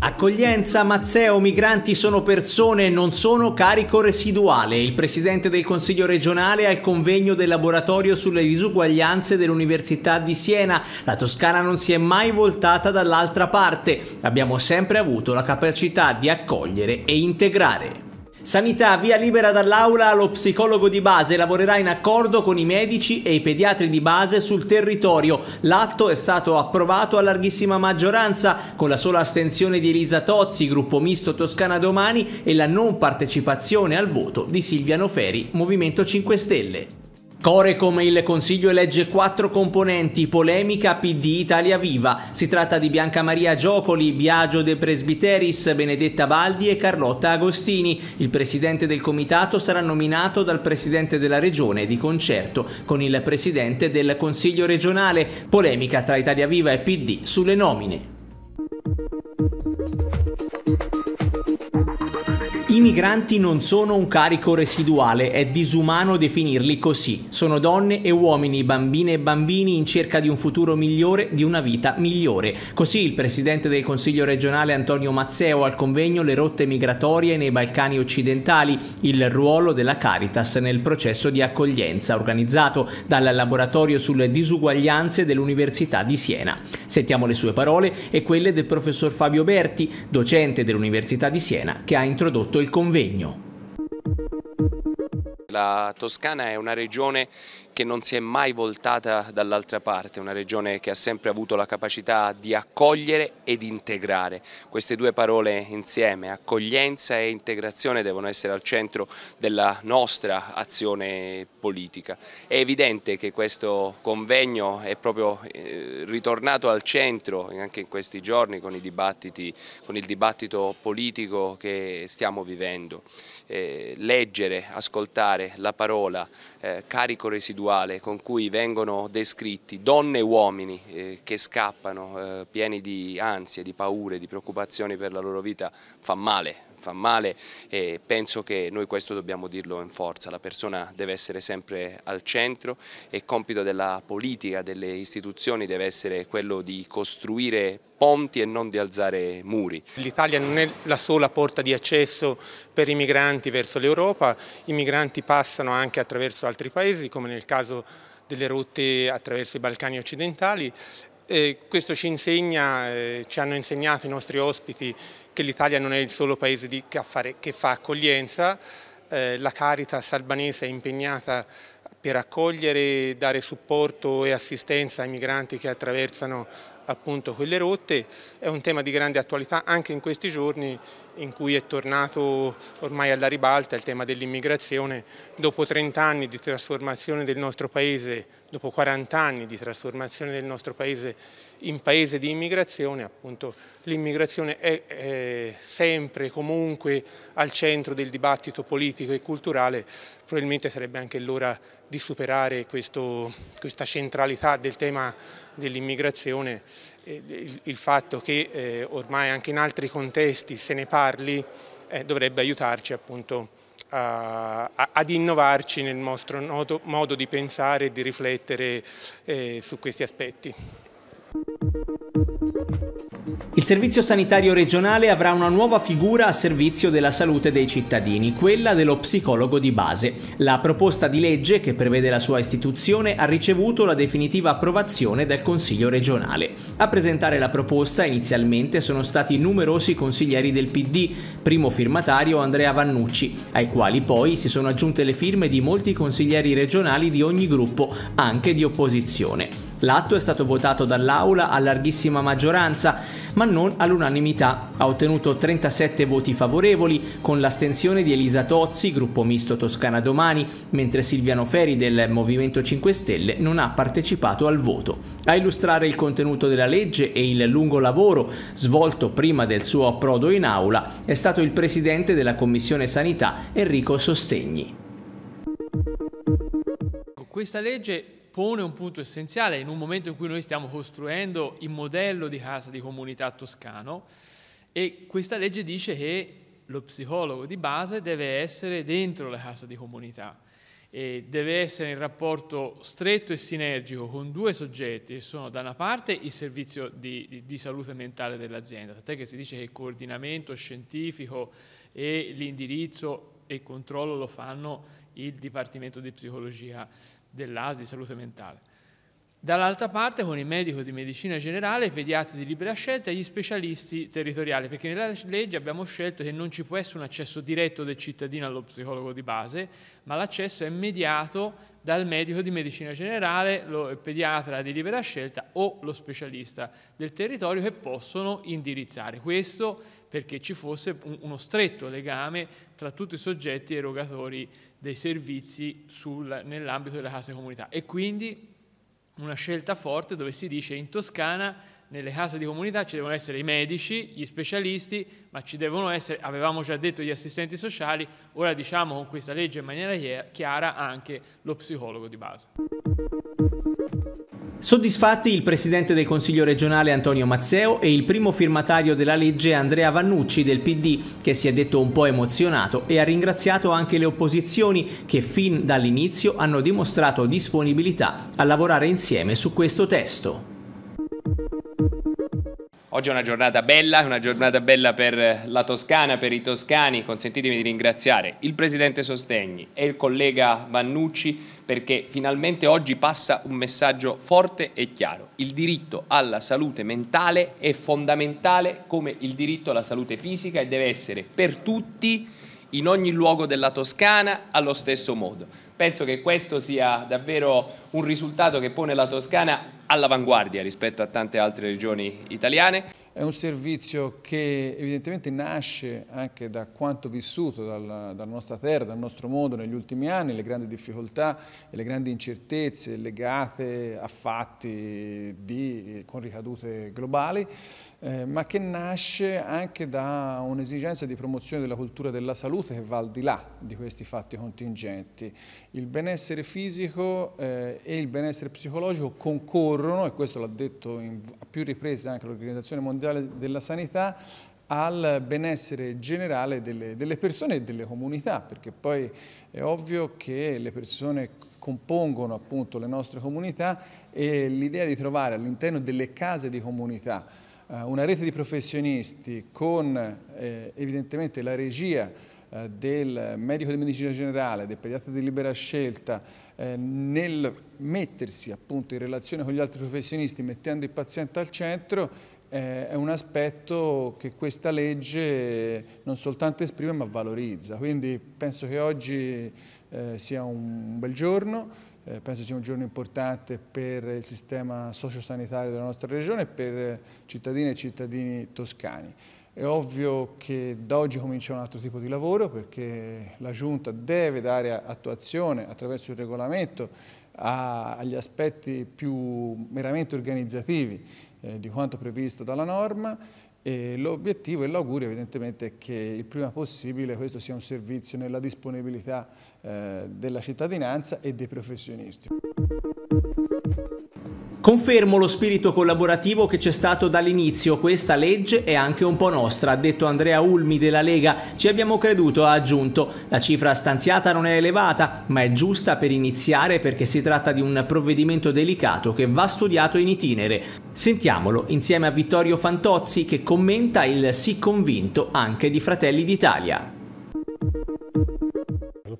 Accoglienza, Mazzeo, migranti sono persone e non sono carico residuale. Il presidente del Consiglio regionale al convegno del laboratorio sulle disuguaglianze dell'Università di Siena. La Toscana non si è mai voltata dall'altra parte. Abbiamo sempre avuto la capacità di accogliere e integrare. Sanità, via libera dall'aula lo psicologo di base lavorerà in accordo con i medici e i pediatri di base sul territorio. L'atto è stato approvato a larghissima maggioranza con la sola astensione di Elisa Tozzi, gruppo misto Toscana Domani e la non partecipazione al voto di Silviano Feri, Movimento 5 Stelle. Core come il Consiglio elegge quattro componenti, polemica PD Italia Viva. Si tratta di Bianca Maria Giocoli, Biagio De Presbiteris, Benedetta Valdi e Carlotta Agostini. Il presidente del comitato sarà nominato dal presidente della regione di concerto con il presidente del Consiglio regionale. Polemica tra Italia Viva e PD sulle nomine. I migranti non sono un carico residuale, è disumano definirli così. Sono donne e uomini, bambine e bambini in cerca di un futuro migliore, di una vita migliore. Così il presidente del Consiglio regionale Antonio Mazzeo al convegno Le rotte migratorie nei Balcani occidentali, il ruolo della Caritas nel processo di accoglienza organizzato dal laboratorio sulle disuguaglianze dell'Università di Siena. Sentiamo le sue parole e quelle del professor Fabio Berti, docente dell'Università di Siena, che ha introdotto il il convegno. La Toscana è una regione che non si è mai voltata dall'altra parte, una regione che ha sempre avuto la capacità di accogliere ed integrare. Queste due parole insieme, accoglienza e integrazione, devono essere al centro della nostra azione politica. È evidente che questo convegno è proprio eh, ritornato al centro anche in questi giorni con, i dibattiti, con il dibattito politico che stiamo vivendo. Eh, leggere, ascoltare la parola, eh, carico residuale inusuale con cui vengono descritti donne e uomini eh, che scappano eh, pieni di ansie, di paure, di preoccupazioni per la loro vita fa male, fa male e penso che noi questo dobbiamo dirlo in forza, la persona deve essere sempre al centro e compito della politica, delle istituzioni deve essere quello di costruire ponti e non di alzare muri. L'Italia non è la sola porta di accesso per i migranti verso l'Europa, i migranti passano anche attraverso altri paesi come nel caso delle rotte attraverso i Balcani occidentali e questo ci insegna, eh, ci hanno insegnato i nostri ospiti che l'Italia non è il solo paese di, che, affare, che, fa accoglienza, eh, la Caritas albanese è impegnata per accogliere, dare supporto e assistenza ai migranti che attraversano appunto quelle rotte, è un tema di grande attualità anche in questi giorni in cui è tornato ormai alla ribalta il tema dell'immigrazione, dopo 30 anni di trasformazione del nostro paese, dopo 40 anni di trasformazione del nostro paese in paese di immigrazione, appunto l'immigrazione è, è sempre e comunque al centro del dibattito politico e culturale, probabilmente sarebbe anche l'ora di superare questo, questa centralità del tema dell'immigrazione, eh, il fatto che eh, ormai anche in altri contesti se ne parli eh, dovrebbe aiutarci appunto ad innovarci nel nostro modo, di pensare e di riflettere su questi aspetti. Il Servizio Sanitario Regionale avrà una nuova figura a servizio della salute dei cittadini, quella dello psicologo di base. La proposta di legge che prevede la sua istituzione ha ricevuto la definitiva approvazione dal Consiglio regionale. A presentare la proposta inizialmente sono stati numerosi consiglieri del PD, primo firmatario Andrea Vannucci, ai quali poi si sono aggiunte le firme di molti consiglieri regionali di ogni gruppo, anche di opposizione. L'atto è stato votato dall'Aula a larghissima maggioranza, ma non all'unanimità. Ha ottenuto 37 voti favorevoli con l'astensione di Elisa Tozzi, gruppo misto Toscana Domani, mentre Silviano Ferri del Movimento 5 Stelle non ha partecipato al voto. A illustrare il contenuto della legge e il lungo lavoro svolto prima del suo approdo in aula è stato il presidente della Commissione Sanità Enrico Sostegni. questa legge pone un punto essenziale in un momento in cui noi stiamo costruendo il modello di casa di comunità toscano e questa legge dice che lo psicologo di base deve essere dentro la casa di comunità e deve essere in rapporto stretto e sinergico con due soggetti che sono da una parte il servizio di, di, di salute mentale dell'azienda, tant'è che si dice che il coordinamento scientifico e l'indirizzo e il controllo lo fanno il Dipartimento di Psicologia dell'AS di salute mentale. Dall'altra parte con il medico di medicina generale, i pediatri di libera scelta e gli specialisti territoriali, perché nella legge abbiamo scelto che non ci può essere un accesso diretto del cittadino allo psicologo di base, ma l'accesso è mediato dal medico di medicina generale, il pediatra di libera scelta o lo specialista del territorio che possono indirizzare. Questo perché ci fosse uno stretto legame tra tutti i soggetti erogatori dei servizi nell'ambito delle case comunità e quindi una scelta forte dove si dice in Toscana nelle case di comunità ci devono essere i medici, gli specialisti, ma ci devono essere, avevamo già detto, gli assistenti sociali, ora diciamo con questa legge in maniera chiara anche lo psicologo di base. Soddisfatti il presidente del Consiglio regionale Antonio Mazzeo e il primo firmatario della legge Andrea Vannucci del PD, che si è detto un po' emozionato e ha ringraziato anche le opposizioni che fin dall'inizio hanno dimostrato disponibilità a lavorare insieme su questo testo. Oggi è una giornata bella, una giornata bella per la Toscana, per i toscani, consentitemi di ringraziare il Presidente Sostegni e il collega Vannucci perché finalmente oggi passa un messaggio forte e chiaro. Il diritto alla salute mentale è fondamentale come il diritto alla salute fisica e deve essere per tutti in ogni luogo della Toscana allo stesso modo. Penso che questo sia davvero un risultato che pone la Toscana all'avanguardia rispetto a tante altre regioni italiane. È un servizio che evidentemente nasce anche da quanto vissuto dalla, dalla nostra terra, dal nostro mondo negli ultimi anni, le grandi difficoltà e le grandi incertezze legate a fatti di, con ricadute globali eh, ma che nasce anche da un'esigenza di promozione della cultura della salute che va al di là di questi fatti contingenti. Il benessere fisico eh, e il benessere psicologico concorrono, e questo l'ha detto in, a più riprese anche l'Organizzazione Mondiale della Sanità, al benessere generale delle, delle persone e delle comunità, perché poi è ovvio che le persone compongono appunto le nostre comunità e l'idea di trovare all'interno delle case di comunità eh, una rete di professionisti con eh, evidentemente la regia eh, del medico di medicina generale, del pediatra di libera scelta, nel mettersi appunto in relazione con gli altri professionisti, mettendo il paziente al centro, è un aspetto che questa legge non soltanto esprime ma valorizza. Quindi penso che oggi sia un bel giorno, eh, penso sia un giorno importante per il sistema sociosanitario della nostra regione e per eh, cittadine e cittadini toscani. È ovvio che da oggi comincia un altro tipo di lavoro perché la Giunta deve dare attuazione attraverso il regolamento agli aspetti più meramente organizzativi eh, di quanto previsto dalla norma L'obiettivo e l'augurio evidentemente è che il prima possibile questo sia un servizio nella disponibilità eh, della cittadinanza e dei professionisti. Confermo lo spirito collaborativo che c'è stato dall'inizio, questa legge è anche un po' nostra, ha detto Andrea Ulmi della Lega, ci abbiamo creduto, ha aggiunto. La cifra stanziata non è elevata, ma è giusta per iniziare perché si tratta di un provvedimento delicato che va studiato in itinere. Sentiamolo insieme a Vittorio Fantozzi che commenta il sì convinto anche di Fratelli d'Italia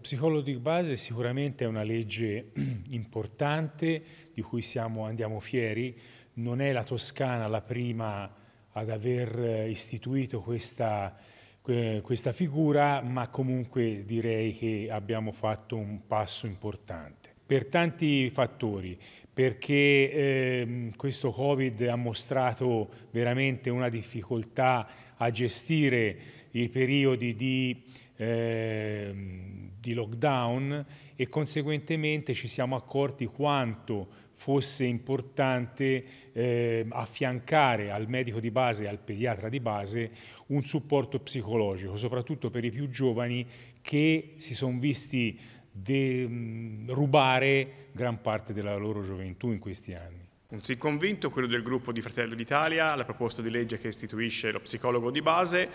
psicologo di base sicuramente è una legge importante di cui siamo, andiamo fieri, non è la Toscana la prima ad aver istituito questa, questa figura, ma comunque direi che abbiamo fatto un passo importante per tanti fattori, perché eh, questo Covid ha mostrato veramente una difficoltà a gestire i periodi di eh, di lockdown e conseguentemente ci siamo accorti quanto fosse importante eh, affiancare al medico di base al pediatra di base un supporto psicologico, soprattutto per i più giovani che si sono visti de, mm, rubare gran parte della loro gioventù in questi anni. Un sì convinto, quello del gruppo di Fratello d'Italia, la proposta di legge che istituisce lo psicologo di base,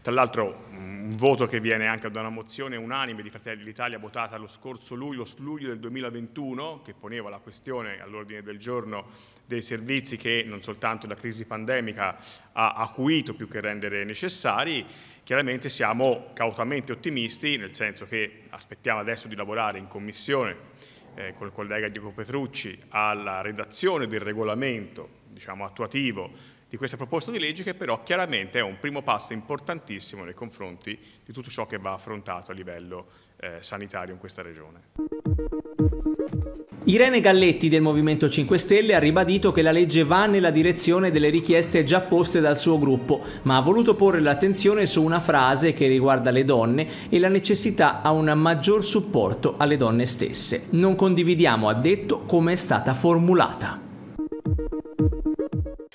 tra l'altro un voto che viene anche da una mozione unanime di Fratelli d'Italia votata lo scorso luglio, luglio del 2021, che poneva la questione all'ordine del giorno dei servizi che non soltanto la crisi pandemica ha acuito più che rendere necessari, chiaramente siamo cautamente ottimisti, nel senso che aspettiamo adesso di lavorare in commissione eh, col collega Diego Petrucci alla redazione del regolamento diciamo, attuativo di questa proposta di legge che però chiaramente è un primo passo importantissimo nei confronti di tutto ciò che va affrontato a livello eh, sanitario in questa regione. Irene Galletti del Movimento 5 Stelle ha ribadito che la legge va nella direzione delle richieste già poste dal suo gruppo, ma ha voluto porre l'attenzione su una frase che riguarda le donne e la necessità a un maggior supporto alle donne stesse. Non condividiamo, ha detto, come è stata formulata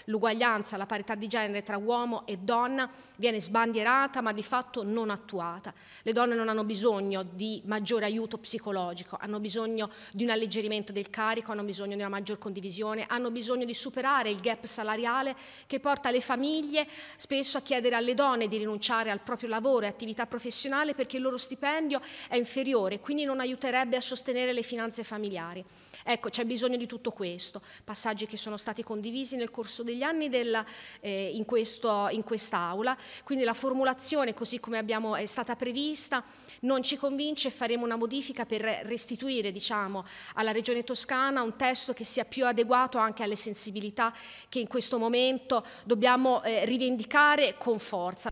l'uguaglianza, la parità di genere tra uomo e donna viene sbandierata ma di fatto non attuata. Le donne non hanno bisogno di maggiore aiuto psicologico, hanno bisogno di un alleggerimento del carico, hanno bisogno di una maggior condivisione, hanno bisogno di superare il gap salariale che porta le famiglie spesso a chiedere alle donne di rinunciare al proprio lavoro e attività professionale perché il loro stipendio è inferiore, e quindi non aiuterebbe a sostenere le finanze familiari. Ecco, c'è bisogno di tutto questo, passaggi che sono stati condivisi nel corso degli anni della, eh, in, questo, in quest'Aula, quindi la formulazione così come abbiamo, è stata prevista non ci convince, faremo una modifica per restituire diciamo, alla Regione Toscana un testo che sia più adeguato anche alle sensibilità che in questo momento dobbiamo eh, rivendicare con forza.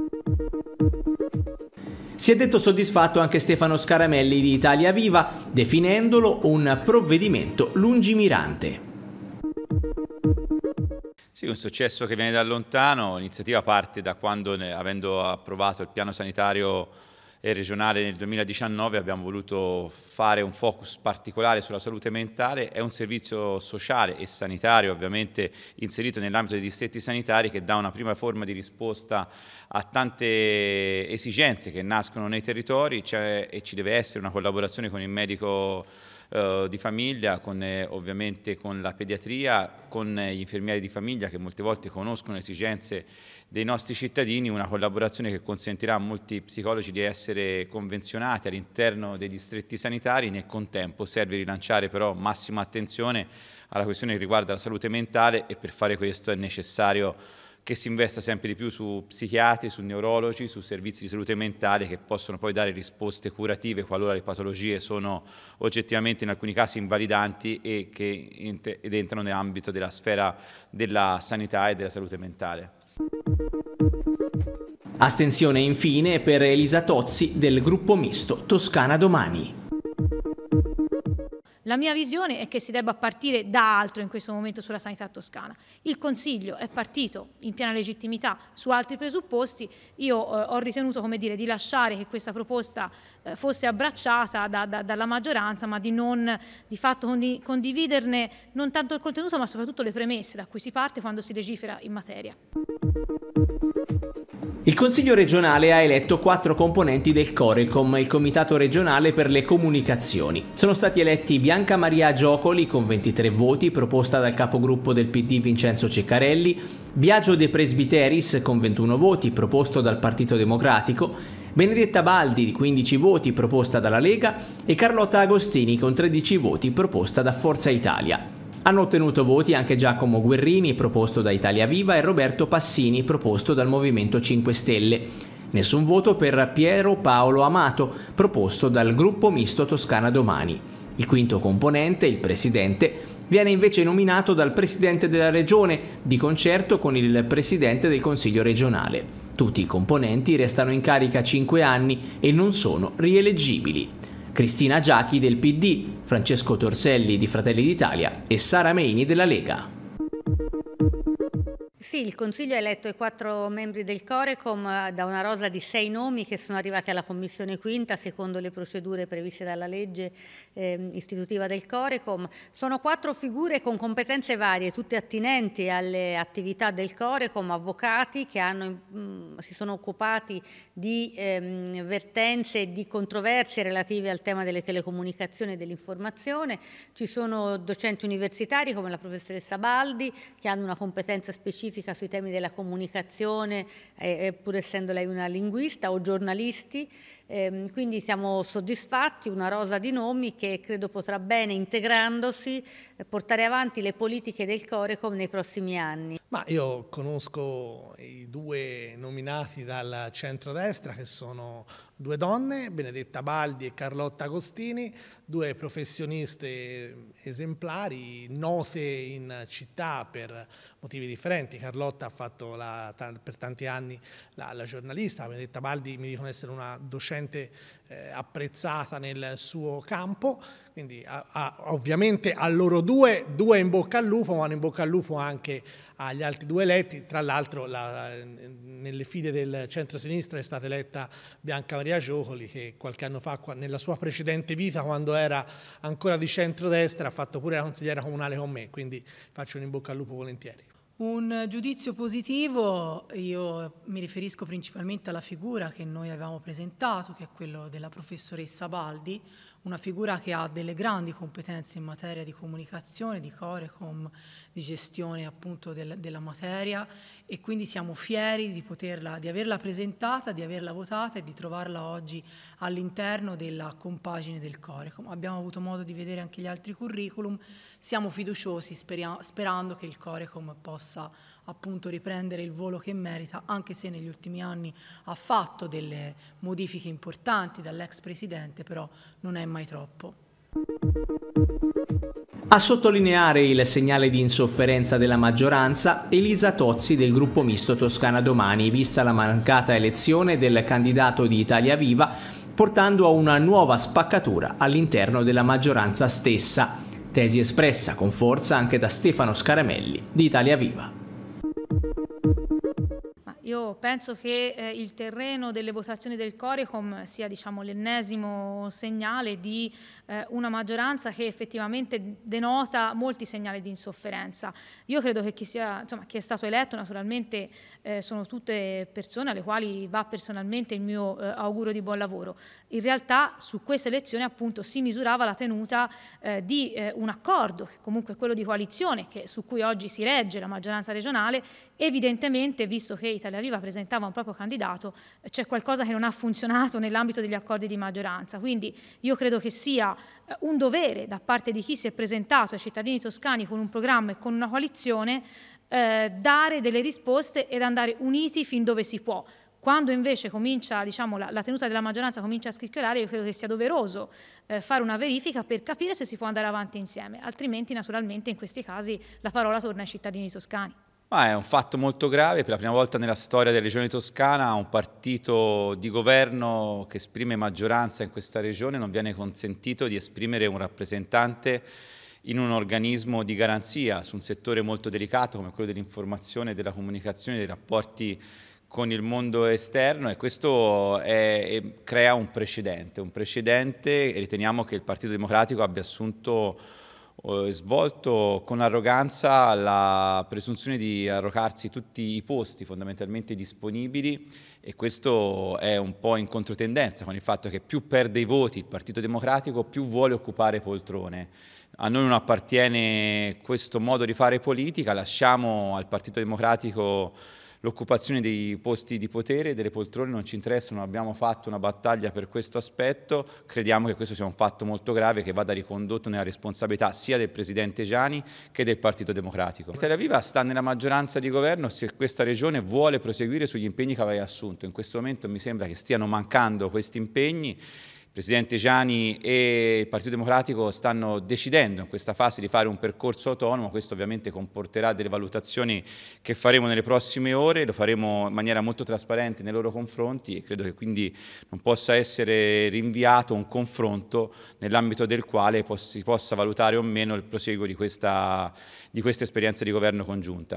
Si è detto soddisfatto anche Stefano Scaramelli di Italia Viva, definendolo un provvedimento lungimirante. Sì, un successo che viene da lontano, l'iniziativa parte da quando, avendo approvato il piano sanitario e regionale nel 2019 abbiamo voluto fare un focus particolare sulla salute mentale, è un servizio sociale e sanitario ovviamente inserito nell'ambito dei distretti sanitari che dà una prima forma di risposta a tante esigenze che nascono nei territori cioè, e ci deve essere una collaborazione con il medico eh, di famiglia, con, eh, ovviamente con la pediatria, con eh, gli infermieri di famiglia che molte volte conoscono le esigenze dei nostri cittadini, una collaborazione che consentirà a molti psicologi di essere convenzionati all'interno dei distretti sanitari, nel contempo serve rilanciare però massima attenzione alla questione che riguarda la salute mentale e per fare questo è necessario che si investa sempre di più su psichiatri, su neurologi, su servizi di salute mentale che possono poi dare risposte curative qualora le patologie sono oggettivamente in alcuni casi invalidanti e che ed entrano nell'ambito della sfera della sanità e della salute mentale. Astensione infine per Elisa Tozzi del gruppo misto Toscana Domani. La mia visione è che si debba partire da altro in questo momento sulla sanità toscana. Il Consiglio è partito in piena legittimità su altri presupposti, io eh, ho ritenuto dire, di lasciare che questa proposta eh, fosse abbracciata da, da, dalla maggioranza, ma di non di fatto condividerne non tanto il contenuto ma soprattutto le premesse da cui si parte quando si legifera in materia. Il Consiglio regionale ha eletto quattro componenti del Corecom, il Comitato regionale per le comunicazioni. Sono stati eletti Bianca Maria Giocoli con 23 voti, proposta dal capogruppo del PD Vincenzo Ceccarelli, Biagio De Presbiteris con 21 voti, proposto dal Partito Democratico, Benedetta Baldi 15 voti, proposta dalla Lega, e Carlotta Agostini con 13 voti, proposta da Forza Italia. Hanno ottenuto voti anche Giacomo Guerrini, proposto da Italia Viva, e Roberto Passini, proposto dal Movimento 5 Stelle. Nessun voto per Piero Paolo Amato, proposto dal gruppo misto Toscana Domani. Il quinto componente, il presidente, viene invece nominato dal presidente della regione, di concerto con il presidente del Consiglio regionale. Tutti i componenti restano in carica 5 anni e non sono rieleggibili. Cristina Giachi del PD, Francesco Torselli di Fratelli d'Italia e Sara Meini della Lega. Sì, il Consiglio ha eletto i quattro membri del Corecom eh, da una rosa di sei nomi che sono arrivati alla Commissione Quinta secondo le procedure previste dalla legge eh, istitutiva del Corecom. Sono quattro figure con competenze varie, tutte attinenti alle attività del Corecom, avvocati che hanno, mh, mm, si sono occupati di ehm, vertenze e di controversie relative al tema delle telecomunicazioni e dell'informazione. Ci sono docenti universitari come la professoressa Baldi che hanno una competenza specifica scientifica sui temi della comunicazione, eh, eh, pur essendo lei una linguista, o giornalisti Ehm, quindi siamo soddisfatti, una rosa di nomi che credo potrà bene, integrandosi, eh, portare avanti le politiche del Corecom nei prossimi anni. Ma io conosco i due nominati dal centro-destra che sono due donne, Benedetta Baldi e Carlotta Agostini, due professioniste esemplari, note in città per motivi differenti. Carlotta ha fatto la, per tanti anni la, la giornalista, Benedetta Baldi mi dicono essere una docente docente eh, apprezzata nel suo campo, quindi a, a, ovviamente a loro due, due in bocca al lupo, ma in bocca al lupo anche agli altri due eletti, tra l'altro la, nelle file del centro-sinistra è stata eletta Bianca Maria Giocoli che qualche anno fa nella sua precedente vita quando era ancora di centro-destra, ha fatto pure la consigliera comunale con me, quindi faccio un in bocca al lupo volentieri. Un giudizio positivo, io mi riferisco principalmente alla figura che noi avevamo presentato, che è quella della professoressa Baldi, una figura che ha delle grandi competenze in materia di comunicazione, di Corecom, di gestione appunto del, della materia e quindi siamo fieri di, poterla, di averla presentata, di averla votata e di trovarla oggi all'interno della compagine del Corecom. Abbiamo avuto modo di vedere anche gli altri curriculum, siamo fiduciosi speria- sperando che il Corecom possa appunto riprendere il volo che merita, anche se negli ultimi anni ha fatto delle modifiche importanti dall'ex presidente, però non è mai mai troppo. A sottolineare il segnale di insofferenza della maggioranza, Elisa Tozzi del gruppo misto Toscana Domani, vista la mancata elezione del candidato di Italia Viva, portando a una nuova spaccatura all'interno della maggioranza stessa, tesi espressa con forza anche da Stefano Scaramelli di Italia Viva. Io penso che eh, il terreno delle votazioni del Corecom sia diciamo, l'ennesimo segnale di eh, una maggioranza che effettivamente denota molti segnali di insofferenza. Io credo che chi, sia, insomma, chi è stato eletto naturalmente eh, sono tutte persone alle quali va personalmente il mio eh, auguro di buon lavoro. In realtà su questa elezione appunto si misurava la tenuta eh, di eh, un accordo, che comunque quello di coalizione, che, su cui oggi si regge la maggioranza regionale, evidentemente visto che Italia Tel presentava un proprio candidato, c'è qualcosa che non ha funzionato nell'ambito degli accordi di maggioranza. Quindi io credo che sia eh, un dovere da parte di chi si è presentato ai cittadini toscani con un programma e con una coalizione eh, dare delle risposte ed andare uniti fin dove si può. Quando invece comincia, diciamo, la, la, tenuta della maggioranza comincia a scricchiolare, io credo che sia doveroso eh, fare una verifica per capire se si può andare avanti insieme, altrimenti naturalmente in questi casi la parola torna ai cittadini toscani. Ma è un fatto molto grave, per la prima volta nella storia della regione toscana un partito di governo che esprime maggioranza in questa regione non viene consentito di esprimere un rappresentante in un organismo di garanzia su un settore molto delicato come quello dell'informazione, della comunicazione, dei rapporti con il mondo esterno e questo è, è, crea un precedente, un precedente e riteniamo che il Partito Democratico abbia assunto eh, svolto con arroganza la presunzione di arrocarsi tutti i posti fondamentalmente disponibili e questo è un po' in controtendenza con il fatto che più perde i voti il Partito Democratico più vuole occupare poltrone. A noi non appartiene questo modo di fare politica, lasciamo al Partito Democratico l'occupazione dei posti di potere, delle poltrone non ci interessano, abbiamo fatto una battaglia per questo aspetto, crediamo che questo sia un fatto molto grave che vada ricondotto nella responsabilità sia del Presidente Gianni che del Partito Democratico. Italia Viva sta nella maggioranza di governo se questa Regione vuole proseguire sugli impegni che aveva assunto, in questo momento mi sembra che stiano mancando questi impegni Presidente Gianni e il Partito Democratico stanno decidendo in questa fase di fare un percorso autonomo, questo ovviamente comporterà delle valutazioni che faremo nelle prossime ore, lo faremo in maniera molto trasparente nei loro confronti e credo che quindi non possa essere rinviato un confronto nell'ambito del quale si possa valutare o meno il proseguo di questa, di questa esperienza di governo congiunta.